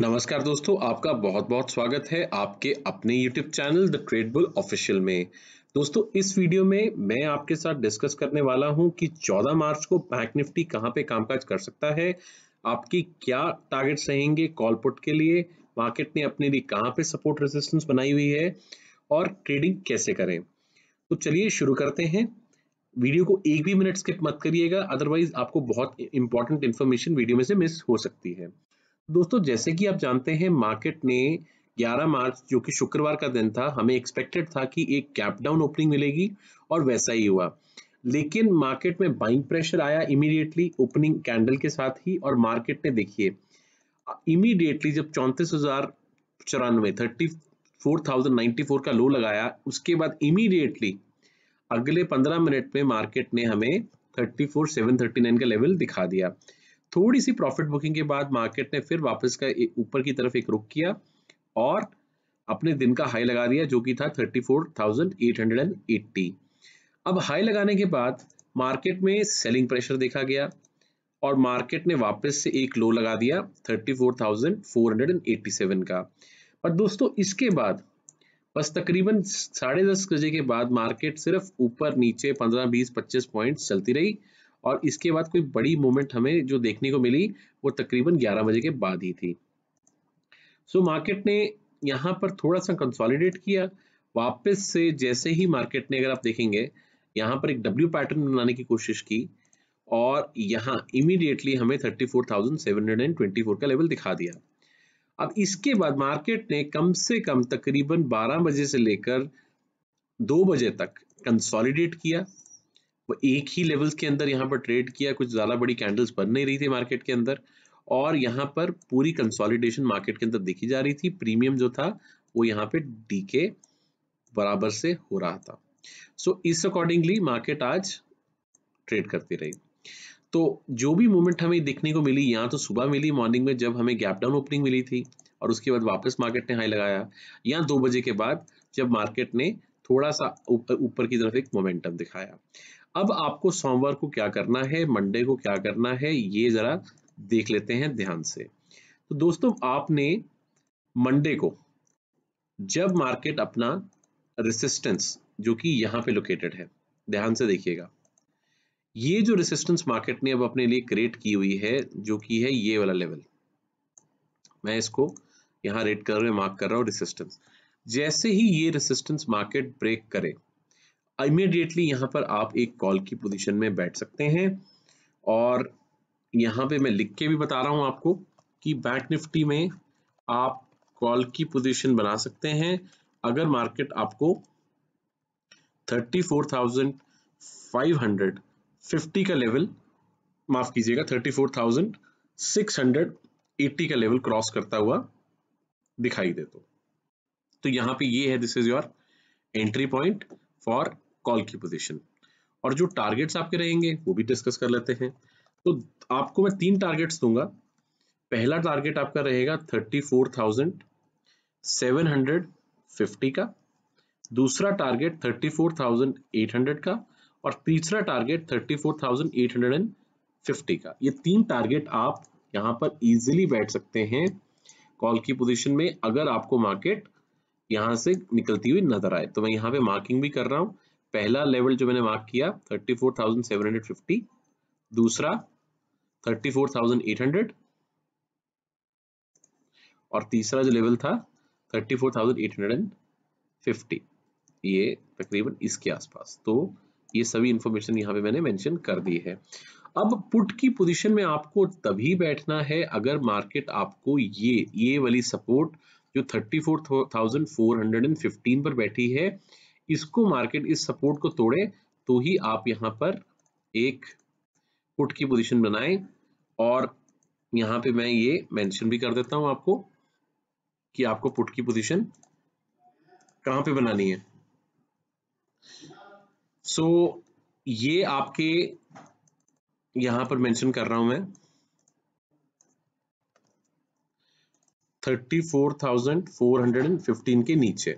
नमस्कार दोस्तों आपका बहुत बहुत स्वागत है आपके अपने YouTube channel the Trade Bull official में दोस्तों इस वीडियो में मैं आपके साथ डिस्कस करने वाला हूं कि 14 मार्च को बैंक निफ्टी कहां पे कामकाज कर सकता है आपकी क्या टारगेट्स रहेंगे कॉल पुट के लिए मार्केट ने अपने लिए कहां पे सपोर्ट रेजिस्टेंस बनाई हुई है और ट्रेडिंग कैसे करें तो चलिए शुरू करते हैं वीडियो को एक भी मिनट स्किप मत करिएगा अदरवाइज आपको बहुत इंपॉर्टेंट इन्फॉर्मेशन वीडियो में से मिस हो सकती है दोस्तों जैसे कि आप जानते हैं मार्केट ने 11 मार्च जो कि शुक्रवार का दिन था हमें एक्सपेक्टेड था कि एक कैप डाउन ओपनिंग मिलेगी और वैसा ही हुआ लेकिन मार्केट में बाइंग प्रेशर आया इमीडिएटली ओपनिंग कैंडल के साथ ही और मार्केट ने देखिए इमीडिएटली जब चौंतीस हजार चौरानवे thirty four thousand ninety four का लो लगाया उसके बाद इमीडिएटली अगले पंद्रह मिनट में मार्केट ने हमें thirty four seven thirty nine का लेवल दिखा दिया थोड़ी सी प्रॉफिट बुकिंग के बाद मार्केट ने फिर वापस का ऊपर की तरफ एक रुख किया और अपने दिन का हाई लगा दिया जो कि था 34,880 अब हाई लगाने के बाद मार्केट में सेलिंग प्रेशर देखा गया और मार्केट ने वापस से एक लो लगा दिया 34,487 का पर दोस्तों इसके बाद बस तकरीबन साढ़े दस बजे के बाद मार्केट सिर्फ ऊपर नीचे 15, 20, 25 पॉइंट चलती रही और इसके बाद कोई बड़ी मूवमेंट हमें जो देखने को मिली वो तकरीबन 11 बजे के बाद ही थी सो so, मार्केट ने यहाँ पर थोड़ा सा कंसोलिडेट किया वापस से जैसे ही मार्केट ने अगर आप देखेंगे यहाँ पर एक डब्ल्यू पैटर्न बनाने की कोशिश की और यहाँ इमीडिएटली हमें 34,724 का लेवल दिखा दिया अब इसके बाद मार्केट ने कम से कम तकरीबन 12 बजे से लेकर 2 बजे तक कंसोलिडेट किया वो एक ही लेवल्स के अंदर यहाँ पर ट्रेड किया कुछ ज़्यादा बड़ी कैंडल्स बन नहीं रही थी मार्केट के अंदर और यहाँ पर पूरी कंसोलिडेशन मार्केट के अंदर देखी जा रही थी प्रीमियम जो था वो यहाँ पे डी के बराबर से हो रहा था सो so, इस अकॉर्डिंगली मार्केट आज ट्रेड करती रही तो जो भी मूवमेंट हमें देखने को मिली यहाँ तो सुबह मिली मॉर्निंग में जब हमें गैप डाउन ओपनिंग मिली थी और उसके बाद वापस मार्केट ने हाई लगाया या दो बजे के बाद जब मार्केट ने थोड़ा सा ऊपर की तरफ एक मोमेंटम दिखाया अब आपको सोमवार को क्या करना है मंडे को क्या करना है ये जरा देख लेते हैं ध्यान से तो दोस्तों आपने मंडे को जब मार्केट अपना रेसिस्टेंस जो कि यहां पे लोकेटेड है ध्यान से देखिएगा ये जो रेसिस्टेंस मार्केट ने अब अपने लिए क्रिएट की हुई है जो कि है ये वाला लेवल मैं इसको यहां रेड कलर में मार्क कर रहा हूं रेसिस्टेंस जैसे ही ये रेसिस्टेंस मार्केट ब्रेक करे इमीडिएटली यहां पर आप एक कॉल की पोजीशन में बैठ सकते हैं और यहां पे मैं लिख के भी बता रहा हूं आपको कि बैंक निफ्टी में आप कॉल की पोजीशन बना सकते हैं अगर मार्केट आपको 34,550 का लेवल माफ कीजिएगा 34,680 का लेवल क्रॉस करता हुआ दिखाई दे तो तो यहाँ पे ये है this is your entry point for call की पोजिशन और जो टारगेट्स आपके रहेंगे वो भी डिस्कस कर लेते हैं तो आपको मैं तीन टारगेट्स दूंगा पहला टारगेट आपका रहेगा thirty four thousand seven hundred fifty का दूसरा target thirty four thousand eight hundred का और तीसरा target thirty four thousand eight hundred and fifty का ये तीन टारगेट आप यहाँ पर इजिली बैठ सकते हैं कॉल की पोजीशन में अगर आपको मार्केट यहां से निकलती हुई नजर आए तो मैं यहाँ पे मार्किंग भी कर रहा हूँ पहला लेवल जो मैंने मार्क किया 34,750 दूसरा 34,800 और तीसरा जो लेवल था 34,850 ये तकरीबन इसके आसपास तो ये सभी इंफॉर्मेशन यहाँ पे मैंने मेंशन कर दी है अब पुट की पोजीशन में आपको तभी बैठना है अगर मार्केट आपको ये ये वाली सपोर्ट जो 34,415 पर बैठी है इसको मार्केट इस सपोर्ट को तोड़े तो ही आप यहां पर एक पुट की पोजीशन बनाए और यहां पे मैं ये मेंशन भी कर देता हूं आपको कि आपको पुट की पोजीशन कहां पे बनानी है सो so, ये आपके यहां पर मेंशन कर रहा हूं मैं 34,415 के नीचे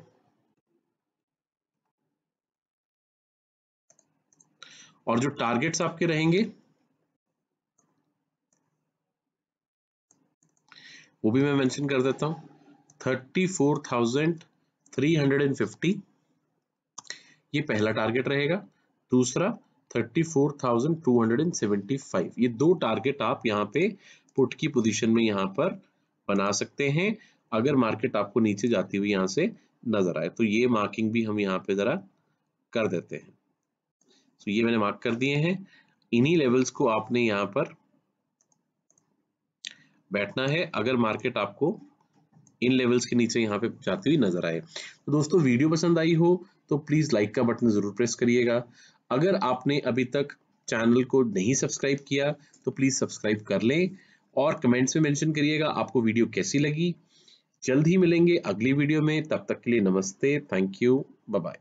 और जो टारगेट्स आपके रहेंगे वो भी मैं मेंशन कर देता हूं 34,350 ये पहला टारगेट रहेगा दूसरा 34,275 ये दो टारगेट आप यहां पे पुट की पोजीशन में यहां पर बना सकते हैं अगर मार्केट आपको नीचे जाती हुई यहाँ से नजर आए तो ये मार्किंग भी हम यहाँ पे जरा कर देते हैं तो ये मैंने मार्क कर दिए हैं इन्हीं लेवल्स को आपने यहाँ पर बैठना है अगर मार्केट आपको इन लेवल्स के नीचे यहाँ पे जाती हुई नजर आए तो दोस्तों वीडियो पसंद आई हो तो प्लीज लाइक का बटन जरूर प्रेस करिएगा अगर आपने अभी तक चैनल को नहीं सब्सक्राइब किया तो प्लीज सब्सक्राइब कर लें और कमेंट्स में मेंशन करिएगा आपको वीडियो कैसी लगी जल्द ही मिलेंगे अगली वीडियो में तब तक के लिए नमस्ते थैंक यू बाय